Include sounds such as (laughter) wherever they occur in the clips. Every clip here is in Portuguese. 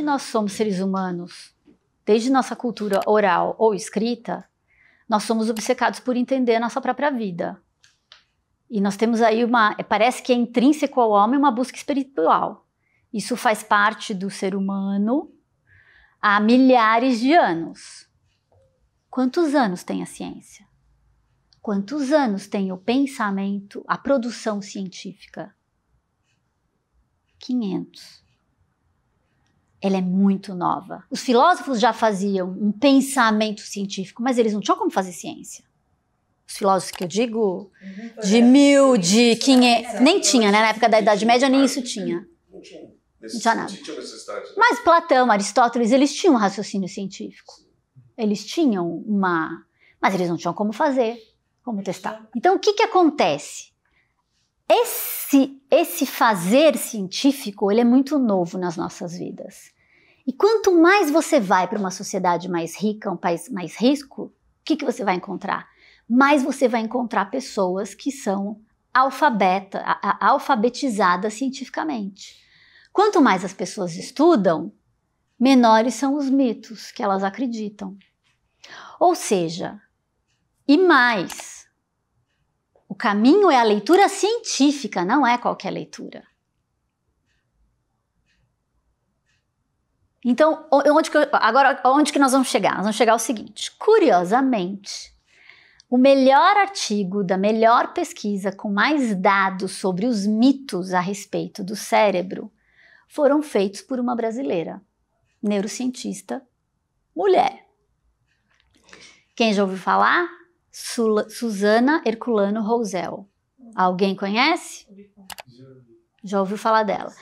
que nós somos seres humanos, desde nossa cultura oral ou escrita, nós somos obcecados por entender a nossa própria vida. E nós temos aí uma. É, parece que é intrínseco ao homem uma busca espiritual. Isso faz parte do ser humano há milhares de anos. Quantos anos tem a ciência? Quantos anos tem o pensamento, a produção científica? 500 ela é muito nova. Os filósofos já faziam um pensamento científico, mas eles não tinham como fazer ciência. Os filósofos que eu digo, uhum, de é. mil, de quinhentos, é, é, nem tinha, né? Na época da Idade Média nem isso tinha. Não tinha, não tinha nada. Né? Mas Platão, Aristóteles, eles tinham um raciocínio científico. Eles tinham uma... Mas eles não tinham como fazer, como testar. Então, o que que acontece? esse, esse fazer científico ele é muito novo nas nossas vidas. E quanto mais você vai para uma sociedade mais rica, um país mais rico, o que, que você vai encontrar? Mais você vai encontrar pessoas que são alfabeta, a, a, alfabetizadas cientificamente. Quanto mais as pessoas estudam, menores são os mitos que elas acreditam. Ou seja, e mais, o caminho é a leitura científica, não é qualquer leitura. Então, onde que eu, agora, onde que nós vamos chegar? Nós vamos chegar ao seguinte: curiosamente, o melhor artigo da melhor pesquisa com mais dados sobre os mitos a respeito do cérebro foram feitos por uma brasileira, neurocientista, mulher. Quem já ouviu falar? Sul Herculano Rosel. Alguém conhece? Já ouviu falar dela.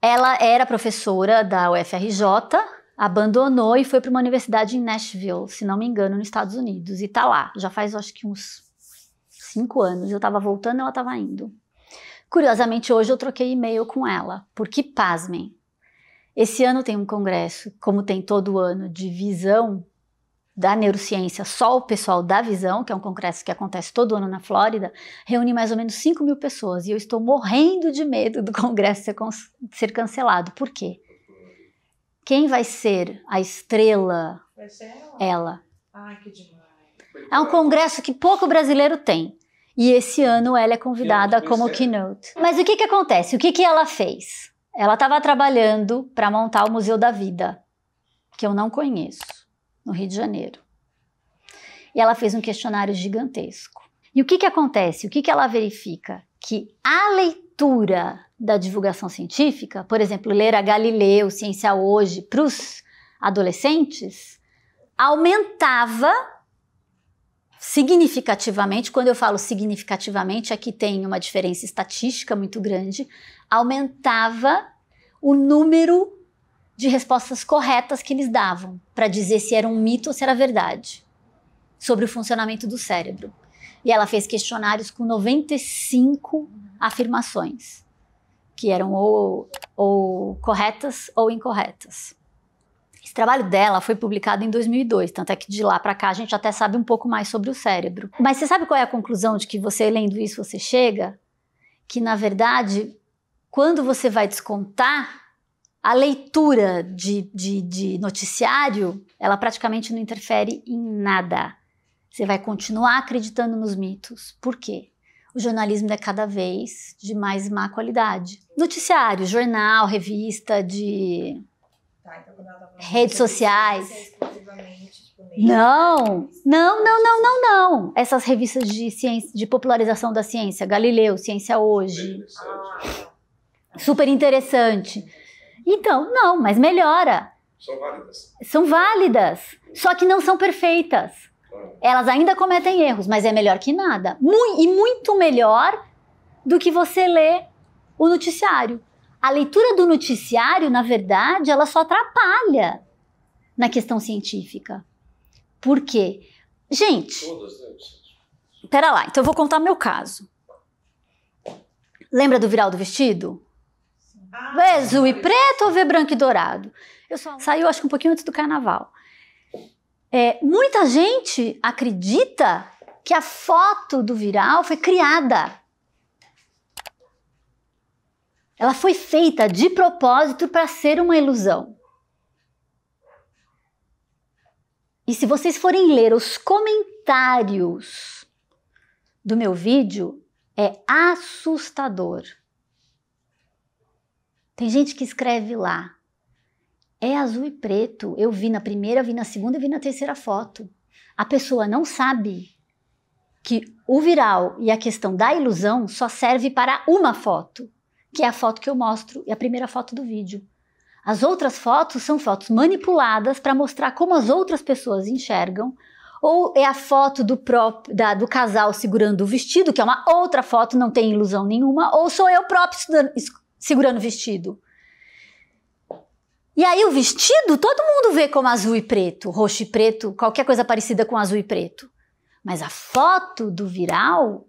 Ela era professora da UFRJ, abandonou e foi para uma universidade em Nashville, se não me engano, nos Estados Unidos. E tá lá, já faz acho que uns cinco anos. Eu estava voltando, ela estava indo. Curiosamente, hoje eu troquei e-mail com ela, porque, pasmem, esse ano tem um congresso, como tem todo ano, de visão da neurociência, só o pessoal da visão, que é um congresso que acontece todo ano na Flórida, reúne mais ou menos 5 mil pessoas. E eu estou morrendo de medo do (laughs) congresso ser, ser cancelado. Por quê? Quem vai ser a estrela? Vai ser ela. ela. Ai, que demais. É um congresso que pouco brasileiro tem. E esse ano ela é convidada como keynote. Mas o que, que acontece? O que, que ela fez? Ela estava trabalhando para montar o Museu da Vida, que eu não conheço no Rio de Janeiro. E ela fez um questionário gigantesco. E o que, que acontece? O que, que ela verifica? Que a leitura da divulgação científica, por exemplo, ler a Galileu, Ciência Hoje, para os adolescentes, aumentava significativamente. Quando eu falo significativamente, aqui tem uma diferença estatística muito grande, aumentava o número de respostas corretas que eles davam para dizer se era um mito ou se era verdade sobre o funcionamento do cérebro. E ela fez questionários com 95 afirmações, que eram ou, ou corretas ou incorretas. Esse trabalho dela foi publicado em 2002, tanto é que de lá para cá a gente até sabe um pouco mais sobre o cérebro. Mas você sabe qual é a conclusão de que você lendo isso você chega? Que na verdade, quando você vai descontar a leitura de, de, de, noticiário, ela praticamente não interfere em nada. Você vai continuar acreditando nos mitos. Por quê? O jornalismo é cada vez de mais má qualidade. Noticiário, jornal, revista, de tá, então tá redes sociais. Tipo, não, não, não, não, não, não. Essas revistas de ciência, de popularização da ciência, Galileu, Ciência Hoje, super interessante. Ah, tá. Então, não, mas melhora. São válidas. São válidas, só que não são perfeitas. Elas ainda cometem erros, mas é melhor que nada. e muito melhor do que você ler o noticiário. A leitura do noticiário, na verdade, ela só atrapalha na questão científica. Por quê? Gente. Todas, né, Pera lá, então eu vou contar meu caso. Lembra do viral do vestido? Vê ah, é azul e preto ou ver branco e dourado? Eu só... Saiu, acho que um pouquinho antes do carnaval. É, muita gente acredita que a foto do viral foi criada. Ela foi feita de propósito para ser uma ilusão. E se vocês forem ler os comentários do meu vídeo, é assustador. Tem gente que escreve lá. É azul e preto. Eu vi na primeira, vi na segunda, vi na terceira foto. A pessoa não sabe que o viral e a questão da ilusão só serve para uma foto, que é a foto que eu mostro e a primeira foto do vídeo. As outras fotos são fotos manipuladas para mostrar como as outras pessoas enxergam, ou é a foto do, próprio, da, do casal segurando o vestido, que é uma outra foto, não tem ilusão nenhuma, ou sou eu próprio segurando o vestido. E aí o vestido, todo mundo vê como azul e preto, roxo e preto, qualquer coisa parecida com azul e preto. Mas a foto do viral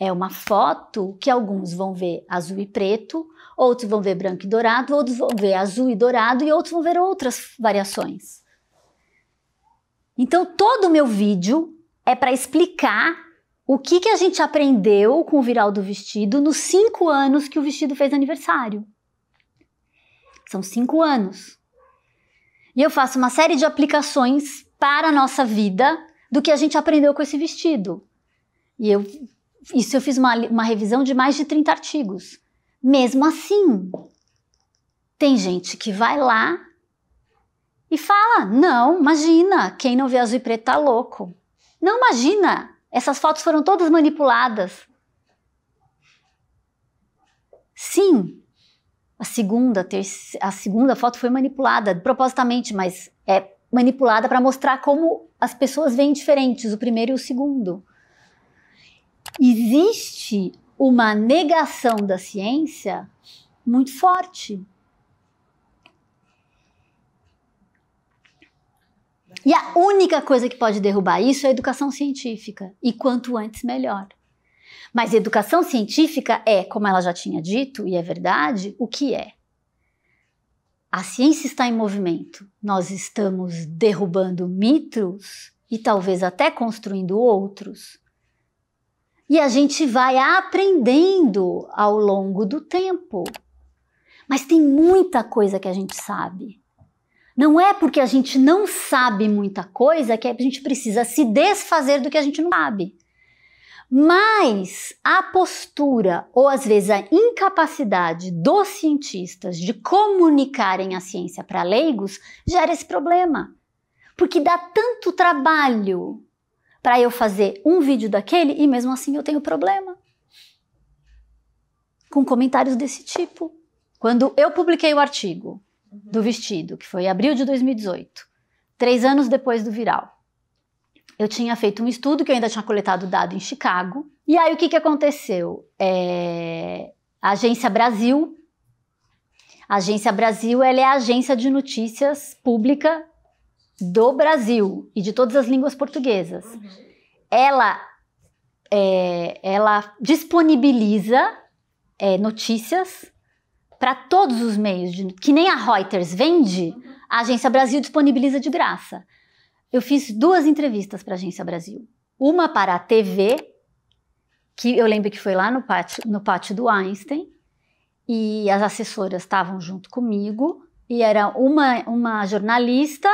é uma foto que alguns vão ver azul e preto, outros vão ver branco e dourado, outros vão ver azul e dourado e outros vão ver outras variações. Então todo o meu vídeo é para explicar o que, que a gente aprendeu com o viral do vestido nos cinco anos que o vestido fez aniversário. São cinco anos. E eu faço uma série de aplicações para a nossa vida do que a gente aprendeu com esse vestido. E eu, isso eu fiz uma, uma revisão de mais de 30 artigos. Mesmo assim, tem gente que vai lá e fala: não, imagina, quem não vê azul e preto tá louco. Não, imagina, essas fotos foram todas manipuladas. Sim, a segunda, a, segunda foto foi manipulada propositalmente, mas é manipulada para mostrar como as pessoas veem diferentes o primeiro e o segundo. Existe uma negação da ciência muito forte. E a única coisa que pode derrubar isso é a educação científica. E quanto antes, melhor. Mas educação científica é, como ela já tinha dito, e é verdade, o que é? A ciência está em movimento. Nós estamos derrubando mitos e talvez até construindo outros. E a gente vai aprendendo ao longo do tempo. Mas tem muita coisa que a gente sabe. Não é porque a gente não sabe muita coisa que a gente precisa se desfazer do que a gente não sabe. Mas a postura, ou às vezes a incapacidade dos cientistas de comunicarem a ciência para leigos, gera esse problema. Porque dá tanto trabalho para eu fazer um vídeo daquele e mesmo assim eu tenho problema. Com comentários desse tipo. Quando eu publiquei o artigo, do vestido, que foi abril de 2018, três anos depois do viral. Eu tinha feito um estudo que eu ainda tinha coletado dado em Chicago. E aí o que, que aconteceu? É... A Agência Brasil. A Agência Brasil ela é a agência de notícias pública do Brasil e de todas as línguas portuguesas. Uhum. Ela, é... ela disponibiliza é, notícias para todos os meios, de, que nem a Reuters vende, a Agência Brasil disponibiliza de graça. Eu fiz duas entrevistas para a Agência Brasil. Uma para a TV, que eu lembro que foi lá no pátio, no pátio do Einstein, e as assessoras estavam junto comigo, e era uma, uma jornalista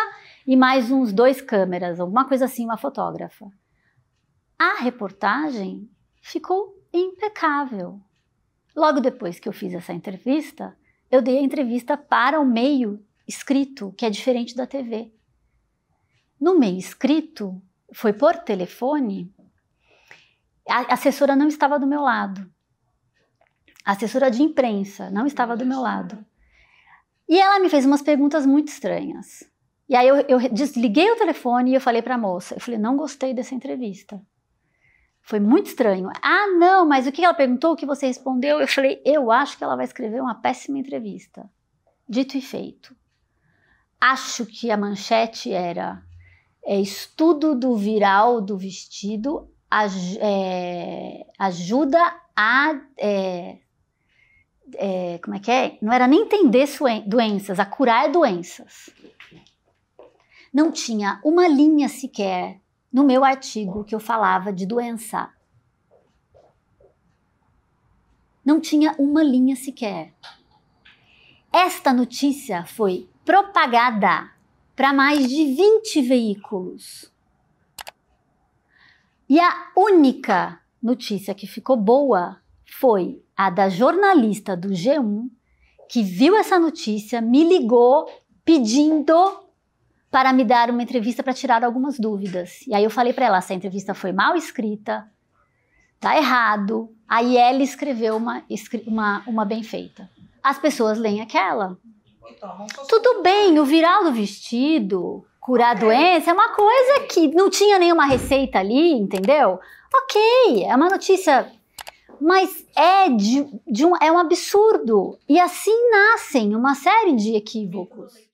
e mais uns dois câmeras, alguma coisa assim, uma fotógrafa. A reportagem ficou impecável. Logo depois que eu fiz essa entrevista, eu dei a entrevista para o meio escrito, que é diferente da TV. No meio escrito, foi por telefone, a assessora não estava do meu lado. A assessora de imprensa não estava do meu lado. E ela me fez umas perguntas muito estranhas. E aí eu, eu desliguei o telefone e eu falei para a moça, eu falei, não gostei dessa entrevista. Foi muito estranho. Ah, não, mas o que ela perguntou, o que você respondeu? Eu falei, eu acho que ela vai escrever uma péssima entrevista. Dito e feito. Acho que a manchete era é, estudo do viral do vestido aj é, ajuda a. É, é como é que é? Não era nem entender doenças, a curar doenças. Não tinha uma linha sequer no meu artigo que eu falava de doença. Não tinha uma linha sequer. Esta notícia foi propagada para mais de 20 veículos. E a única notícia que ficou boa foi a da jornalista do G1 que viu essa notícia, me ligou pedindo para me dar uma entrevista para tirar algumas dúvidas. E aí eu falei para ela: essa entrevista foi mal escrita, tá errado. Aí ela escreveu uma, uma, uma bem feita. As pessoas leem aquela. Tudo bem, o viral do vestido, curar a doença, é uma coisa que não tinha nenhuma receita ali, entendeu? Ok, é uma notícia mas é de, de, um, é um absurdo. E assim nascem uma série de equívocos.